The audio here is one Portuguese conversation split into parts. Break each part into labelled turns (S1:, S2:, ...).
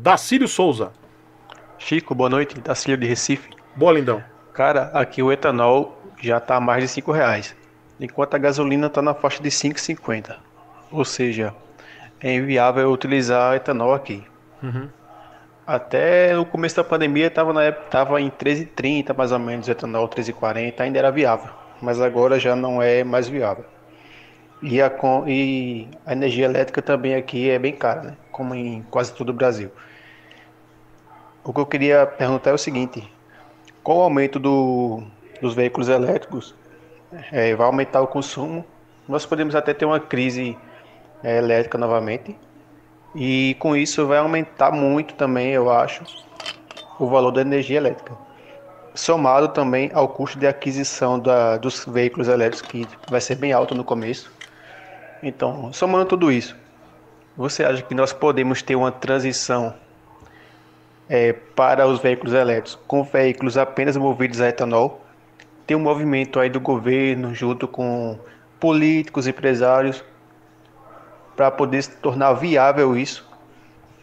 S1: Dacílio Souza. Chico, boa noite. Dacílio de Recife. Boa, lindão. Cara, aqui o etanol já está a mais de 5 reais, enquanto a gasolina está na faixa de 5,50. Ou seja, é inviável utilizar etanol aqui. Uhum. Até no começo da pandemia estava na época, tava em 13,30 mais ou menos, etanol 13,40, ainda era viável, mas agora já não é mais viável. E a, e a energia elétrica também aqui é bem cara, né? como em quase todo o Brasil. O que eu queria perguntar é o seguinte: com o aumento do, dos veículos elétricos, é, vai aumentar o consumo. Nós podemos até ter uma crise é, elétrica novamente. E com isso vai aumentar muito também, eu acho, o valor da energia elétrica. Somado também ao custo de aquisição da, dos veículos elétricos, que vai ser bem alto no começo. Então, somando tudo isso, você acha que nós podemos ter uma transição é, para os veículos elétricos com veículos apenas movidos a etanol. Tem um movimento aí do governo junto com políticos, empresários, para poder se tornar viável isso.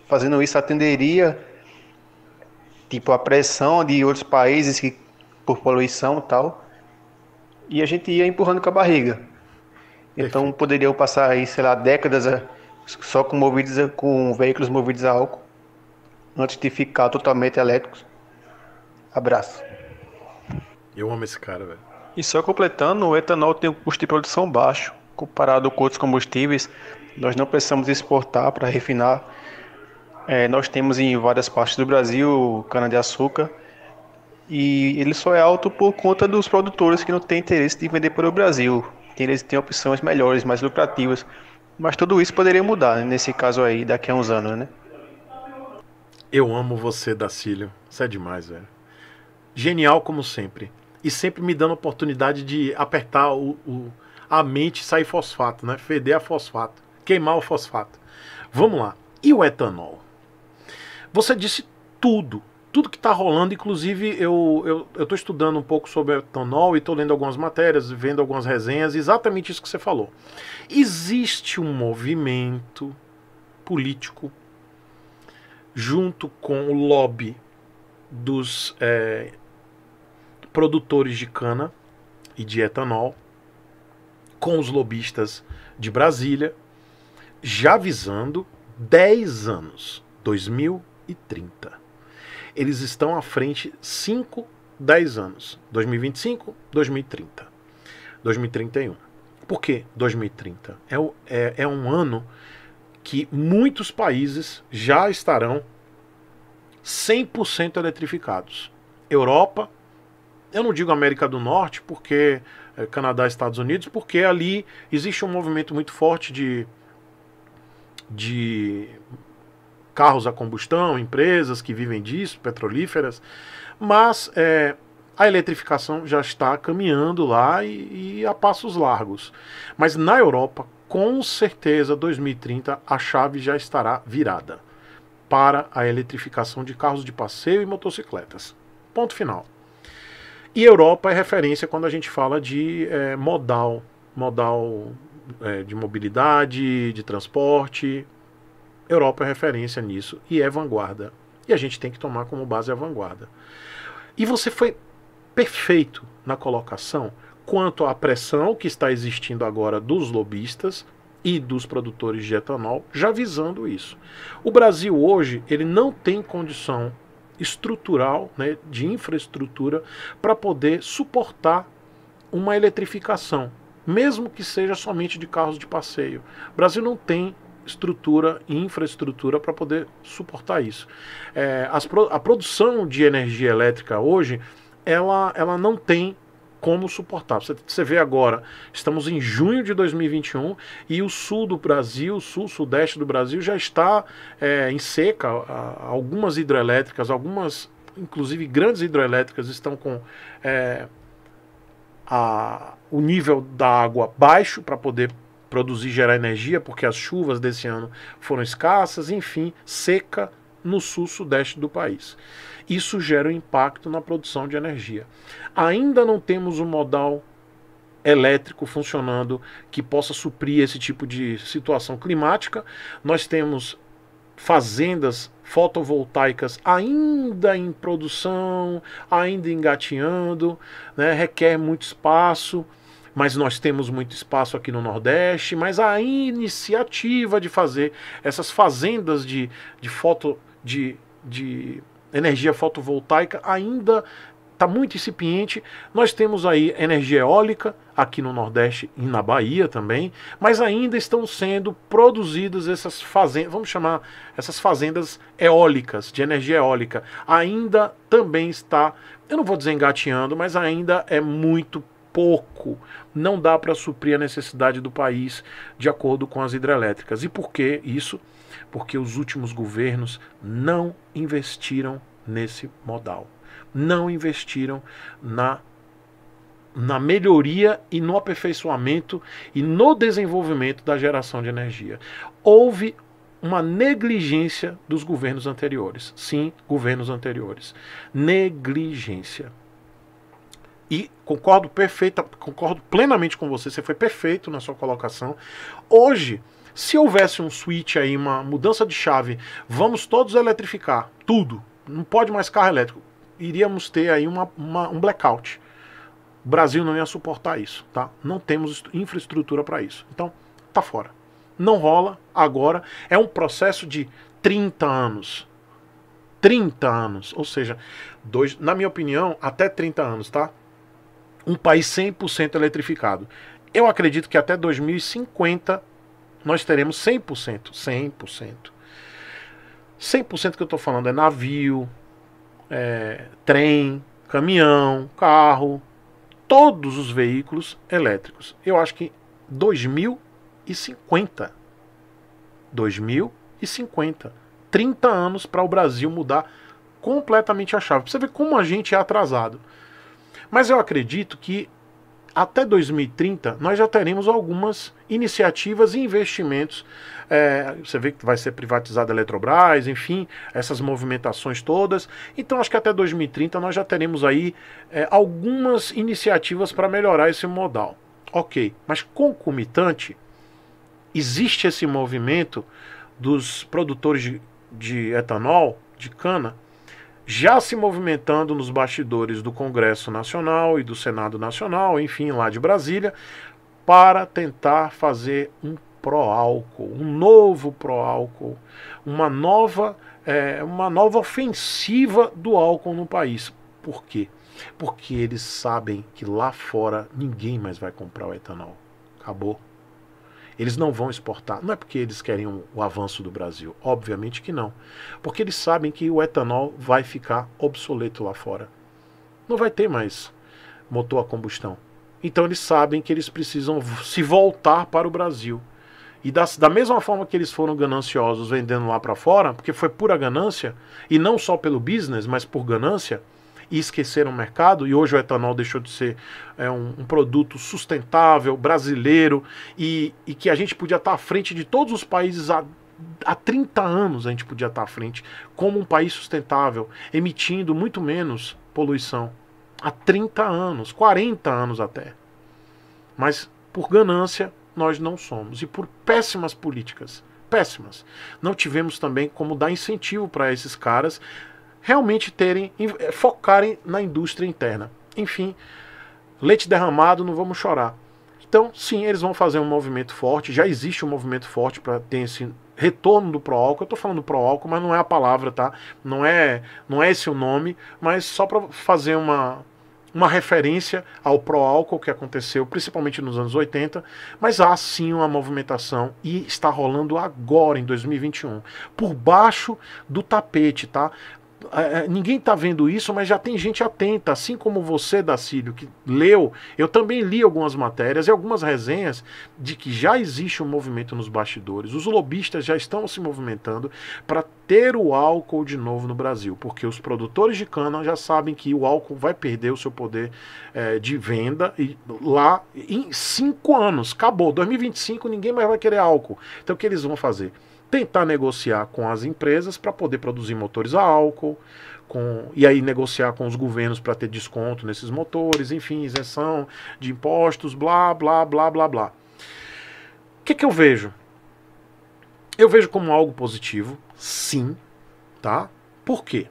S1: Fazendo isso atenderia tipo a pressão de outros países que por poluição e tal. E a gente ia empurrando com a barriga. Então poderiam passar aí, sei lá, décadas eh, só com movidos com veículos movidos a álcool antes de ficar totalmente elétrico. Abraço.
S2: Eu amo esse cara, velho.
S1: E só completando, o etanol tem um custo de produção baixo. Comparado com outros combustíveis, nós não precisamos exportar para refinar. É, nós temos em várias partes do Brasil cana-de-açúcar. E ele só é alto por conta dos produtores que não têm interesse de vender para o Brasil. Eles têm opções melhores, mais lucrativas. Mas tudo isso poderia mudar né, nesse caso aí, daqui a uns anos, né? Eu amo você, Dacílio. Você é demais, velho. Genial como
S2: sempre. E sempre me dando oportunidade de apertar o, o a mente e sair fosfato, né? Feder a fosfato. Queimar o fosfato. Vamos lá. E o etanol? Você disse tudo. Tudo que está rolando, inclusive eu estou estudando um pouco sobre etanol e estou lendo algumas matérias, vendo algumas resenhas, exatamente isso que você falou. Existe um movimento político junto com o lobby dos é, produtores de cana e de etanol, com os lobistas de Brasília, já visando 10 anos, 2030. Eles estão à frente 5, 10 anos, 2025, 2030, 2031. Por que 2030? É, é, é um ano que muitos países já estarão 100% eletrificados. Europa, eu não digo América do Norte, porque é, Canadá, Estados Unidos, porque ali existe um movimento muito forte de, de carros a combustão, empresas que vivem disso, petrolíferas, mas é, a eletrificação já está caminhando lá e, e, a passos largos. Mas na Europa, com certeza 2030 a chave já estará virada para a eletrificação de carros de passeio e motocicletas. Ponto final. E Europa é referência quando a gente fala de é, modal, modal é, de mobilidade, de transporte. Europa é referência nisso e é vanguarda. E a gente tem que tomar como base a vanguarda. E você foi perfeito na colocação quanto à pressão que está existindo agora dos lobistas e dos produtores de etanol, já visando isso. O Brasil hoje ele não tem condição estrutural, né, de infraestrutura, para poder suportar uma eletrificação, mesmo que seja somente de carros de passeio. O Brasil não tem estrutura e infraestrutura para poder suportar isso. É, as, a produção de energia elétrica hoje, ela, ela não tem como suportar. Você, você vê agora, estamos em junho de 2021 e o sul do Brasil, sul, sudeste do Brasil, já está é, em seca. Algumas hidrelétricas, algumas, inclusive grandes hidrelétricas, estão com. É, a, o nível da água baixo para poder produzir gerar energia, porque as chuvas desse ano foram escassas, enfim, seca, no sul-sudeste do país. Isso gera um impacto na produção de energia. Ainda não temos um modal elétrico funcionando que possa suprir esse tipo de situação climática. Nós temos fazendas fotovoltaicas ainda em produção, ainda engateando, né? requer muito espaço, mas nós temos muito espaço aqui no Nordeste, mas a iniciativa de fazer essas fazendas de, de fotovoltaicas de, de energia fotovoltaica ainda está muito incipiente. Nós temos aí energia eólica aqui no Nordeste e na Bahia também, mas ainda estão sendo produzidas essas fazendas, vamos chamar essas fazendas eólicas, de energia eólica. Ainda também está, eu não vou dizer engateando, mas ainda é muito pouco. Não dá para suprir a necessidade do país de acordo com as hidrelétricas. E por que isso? Porque os últimos governos não investiram nesse modal. Não investiram na na melhoria e no aperfeiçoamento e no desenvolvimento da geração de energia. Houve uma negligência dos governos anteriores. Sim, governos anteriores. Negligência. E concordo perfeita, concordo plenamente com você, você foi perfeito na sua colocação. Hoje, se houvesse um switch aí, uma mudança de chave, vamos todos eletrificar, tudo, não pode mais carro elétrico, iríamos ter aí uma, uma, um blackout. O Brasil não ia suportar isso, tá? Não temos infraestrutura para isso. Então, tá fora. Não rola agora. É um processo de 30 anos. 30 anos, ou seja, dois, na minha opinião, até 30 anos, tá? um país 100% eletrificado. Eu acredito que até 2050 nós teremos 100%. 100%. 100% que eu estou falando é navio, é, trem, caminhão, carro, todos os veículos elétricos. Eu acho que 2050. 2050. 30 anos para o Brasil mudar completamente a chave. para você ver como a gente é atrasado. Mas eu acredito que até 2030 nós já teremos algumas iniciativas e investimentos. É, você vê que vai ser privatizada a Eletrobras, enfim, essas movimentações todas. Então acho que até 2030 nós já teremos aí é, algumas iniciativas para melhorar esse modal. Ok, mas concomitante, existe esse movimento dos produtores de, de etanol, de cana, já se movimentando nos bastidores do Congresso Nacional e do Senado Nacional, enfim, lá de Brasília, para tentar fazer um pró-álcool, um novo pró-álcool, uma nova, é, uma nova ofensiva do álcool no país. Por quê? Porque eles sabem que lá fora ninguém mais vai comprar o etanol. Acabou. Eles não vão exportar. Não é porque eles querem um, o avanço do Brasil, obviamente que não. Porque eles sabem que o etanol vai ficar obsoleto lá fora. Não vai ter mais motor a combustão. Então eles sabem que eles precisam se voltar para o Brasil. E da mesma forma que eles foram gananciosos vendendo lá para fora, porque foi pura ganância, e não só pelo business, mas por ganância e esqueceram o mercado, e hoje o etanol deixou de ser é, um, um, produto sustentável, brasileiro, e, e, que a gente podia estar à frente de todos os países há há 30 anos a gente podia estar à frente, como um país sustentável, emitindo muito menos poluição. Há 30 anos, 40 anos até. Mas por ganância nós não somos. E por péssimas políticas. Péssimas. Não tivemos também como dar incentivo para esses caras realmente terem, eh, focarem na indústria interna. Enfim, leite derramado, não vamos chorar. Então, sim, eles vão fazer um movimento forte, já existe um movimento forte para ter esse retorno do pro álcool. Eu estou falando pro álcool, mas não é a palavra, tá? Não é, não é esse o nome, mas só para fazer uma uma referência ao pro álcool que aconteceu principalmente nos anos 80, mas há sim uma movimentação e está rolando agora em 2021, por baixo do tapete, tá? Ah, é, ninguém está vendo isso, mas já tem gente atenta, assim como você, Dacílio, que leu. Eu também li algumas matérias e algumas resenhas de que já existe um movimento nos bastidores. Os lobistas já estão se movimentando para ter o álcool de novo no Brasil, porque os produtores de cana já sabem que o álcool vai perder o seu poder é, de venda e lá em cinco anos. Acabou. 2025 ninguém mais vai querer álcool. Então o que eles vão fazer? tentar negociar com as empresas para poder produzir motores a álcool, com, e aí negociar com os governos para ter desconto nesses motores, enfim, isenção de impostos, blá, blá, blá, blá, blá. O que, que eu vejo? Eu vejo como algo positivo, sim, tá? Por quê?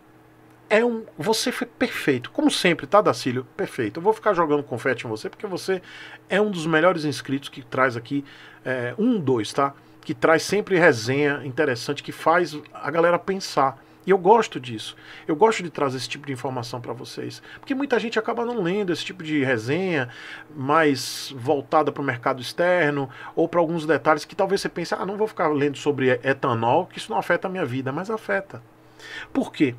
S2: É um, você foi perfeito, como sempre, tá, Dacílio? Perfeito. Eu vou ficar jogando confete em você porque você é um dos melhores inscritos que traz aqui é, um, dois, tá? que traz sempre resenha interessante, que faz a galera pensar. E eu gosto disso. Eu gosto de trazer esse tipo de informação para vocês. Porque muita gente acaba não lendo esse tipo de resenha mais voltada para o mercado externo ou para alguns detalhes que talvez você pense: ah, não vou ficar lendo sobre etanol, que isso não afeta a minha vida, mas afeta. Por quê?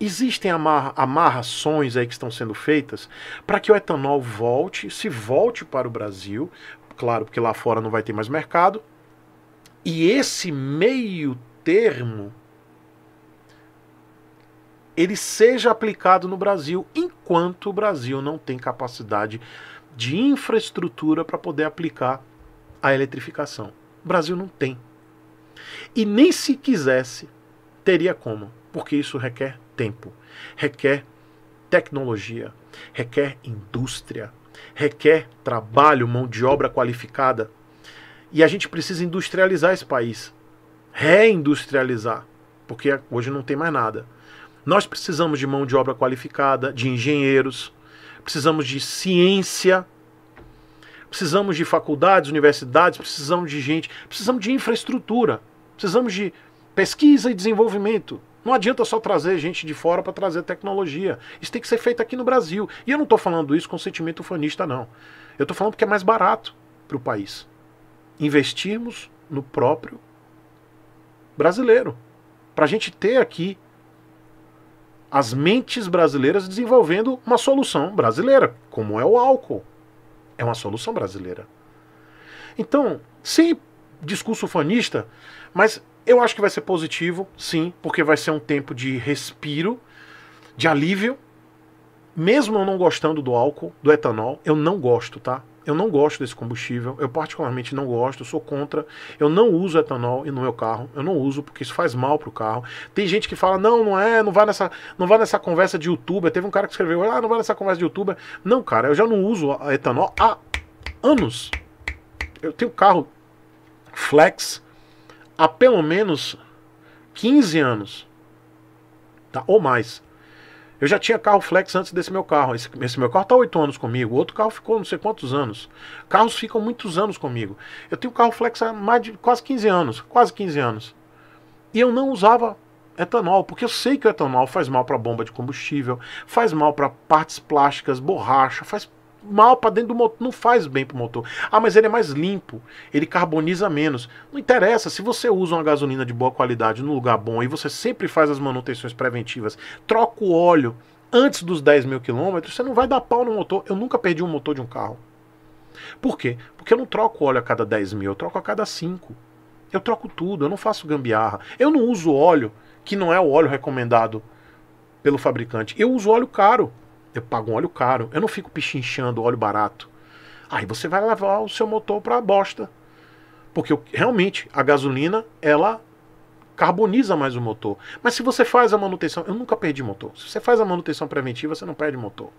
S2: Existem amarrações aí que estão sendo feitas para que o etanol volte, se volte para o Brasil, claro, porque lá fora não vai ter mais mercado, e esse meio termo ele seja aplicado no Brasil, enquanto o Brasil não tem capacidade de infraestrutura para poder aplicar a eletrificação. O Brasil não tem. E nem se quisesse, teria como, porque isso requer tempo, requer tecnologia, requer indústria, requer trabalho, mão de obra qualificada. E a gente precisa industrializar esse país, reindustrializar, porque hoje não tem mais nada. Nós precisamos de mão de obra qualificada, de engenheiros, precisamos de ciência, precisamos de faculdades, universidades, precisamos de gente, precisamos de infraestrutura, precisamos de pesquisa e desenvolvimento. Não adianta só trazer gente de fora para trazer tecnologia. Isso tem que ser feito aqui no Brasil. E eu não estou falando isso com sentimento fanista, não. Eu estou falando porque é mais barato para o país investirmos no próprio brasileiro, para a gente ter aqui as mentes brasileiras desenvolvendo uma solução brasileira, como é o álcool. É uma solução brasileira. Então, sem discurso fanista, mas eu acho que vai ser positivo, sim, porque vai ser um tempo de respiro, de alívio. Mesmo eu não gostando do álcool, do etanol, eu não gosto, tá? Eu não gosto desse combustível, eu particularmente não gosto, eu sou contra. Eu não uso etanol no meu carro, eu não uso porque isso faz mal pro carro. Tem gente que fala: "Não, não é, não vai nessa, não vai nessa conversa de youtuber". Teve um cara que escreveu: "Ah, não vai nessa conversa de youtuber". Não, cara, eu já não uso etanol há anos. Eu tenho carro flex há pelo menos 15 anos. Tá? Ou mais. Eu já tinha carro flex antes desse meu carro. Esse, esse meu carro está oito anos comigo. O outro carro ficou não sei quantos anos. Carros ficam muitos anos comigo. Eu tenho carro flex há mais de quase 15 anos. Quase 15 anos. E eu não usava etanol, porque eu sei que o etanol faz mal para a bomba de combustível, faz mal para partes plásticas, borracha, faz mal para dentro do motor, não faz bem para o motor. Ah, mas ele é mais limpo, ele carboniza menos. Não interessa, se você usa uma gasolina de boa qualidade no lugar bom e você sempre faz as manutenções preventivas, troca o óleo antes dos 10 mil quilômetros, você não vai dar pau no motor. Eu nunca perdi um motor de um carro. Por quê? Porque eu não troco óleo a cada 10 mil, eu troco a cada 5. Eu troco tudo, eu não faço gambiarra. Eu não uso óleo que não é o óleo recomendado pelo fabricante. Eu uso óleo caro eu pago um óleo caro, eu não fico pichinchando óleo barato. Aí você vai levar o seu motor para a bosta. Porque realmente a gasolina, ela carboniza mais o motor. Mas se você faz a manutenção, eu nunca perdi motor. Se você faz a manutenção preventiva, você não perde motor.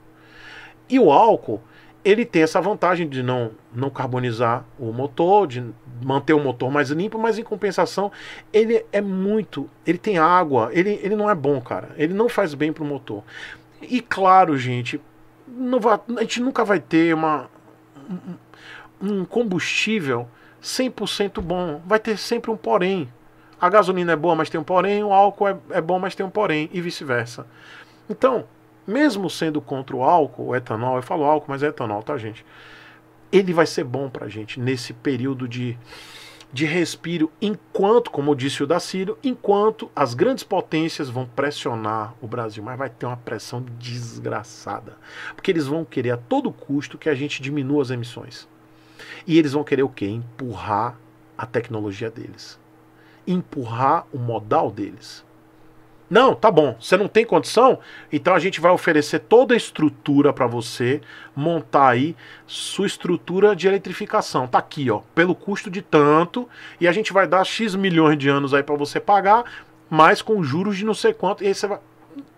S2: E o álcool, ele tem essa vantagem de não, não carbonizar o motor, de manter o motor mais limpo, mas em compensação, ele é muito. Ele tem água, ele, ele não é bom, cara. Ele não faz bem para o motor. E claro, gente, vai, a gente nunca vai ter uma, um combustível 100% bom. Vai ter sempre um porém. A gasolina é boa, mas tem um porém. O álcool é, é bom, mas tem um porém. E vice-versa. Então, mesmo sendo contra o álcool, o etanol, eu falo álcool, mas é etanol, tá, gente? Ele vai ser bom pra gente nesse período de de respiro enquanto, como disse o Dacílio, enquanto as grandes potências vão pressionar o Brasil, mas vai ter uma pressão desgraçada, porque eles vão querer a todo custo que a gente diminua as emissões. E eles vão querer o quê? Empurrar a tecnologia deles. Empurrar o modal deles. Não, tá bom, você não tem condição? Então a gente vai oferecer toda a estrutura para você montar aí sua estrutura de eletrificação. Tá aqui, ó, pelo custo de tanto, e a gente vai dar X milhões de anos aí para você pagar, mas com juros de não sei quanto, e aí você vai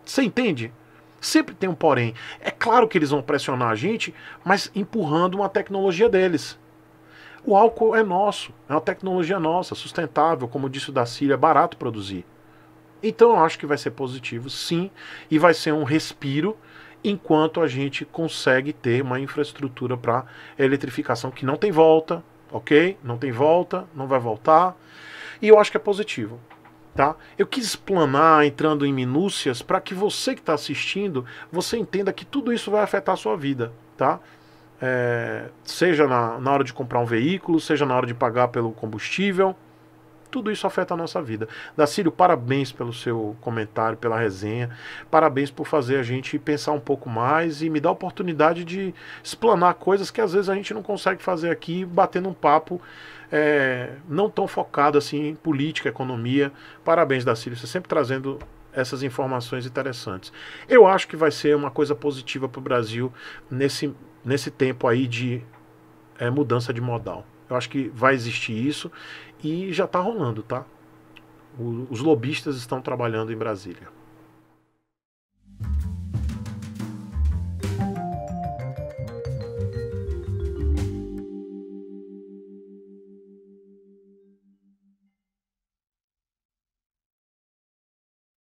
S2: você entende? Sempre tem um porém. É claro que eles vão pressionar a gente, mas empurrando uma tecnologia deles. O álcool é nosso, é uma tecnologia nossa, sustentável, como disse o da Síria, é barato produzir. Então eu acho que vai ser positivo, sim, e vai ser um respiro enquanto a gente consegue ter uma infraestrutura para eletrificação que não tem volta, ok? Não tem volta, não vai voltar. E eu acho que é positivo. Tá? Eu quis explanar entrando em minúcias para que você que está assistindo você entenda que tudo isso vai afetar a sua vida. Tá? É, seja na, na hora de comprar um veículo, seja na hora de pagar pelo combustível, tudo isso afeta a nossa vida. Dacílio, parabéns pelo seu comentário, pela resenha. Parabéns por fazer a gente pensar um pouco mais e me dar a oportunidade de explanar coisas que às vezes a gente não consegue fazer aqui, batendo um papo é, não tão focado assim em política, economia. Parabéns, Dacílio, você sempre trazendo essas informações interessantes. Eu acho que vai ser uma coisa positiva para o Brasil nesse, nesse tempo aí de é, mudança de modal. Eu acho que vai existir isso e já está rolando, tá? O, os lobistas estão trabalhando em Brasília.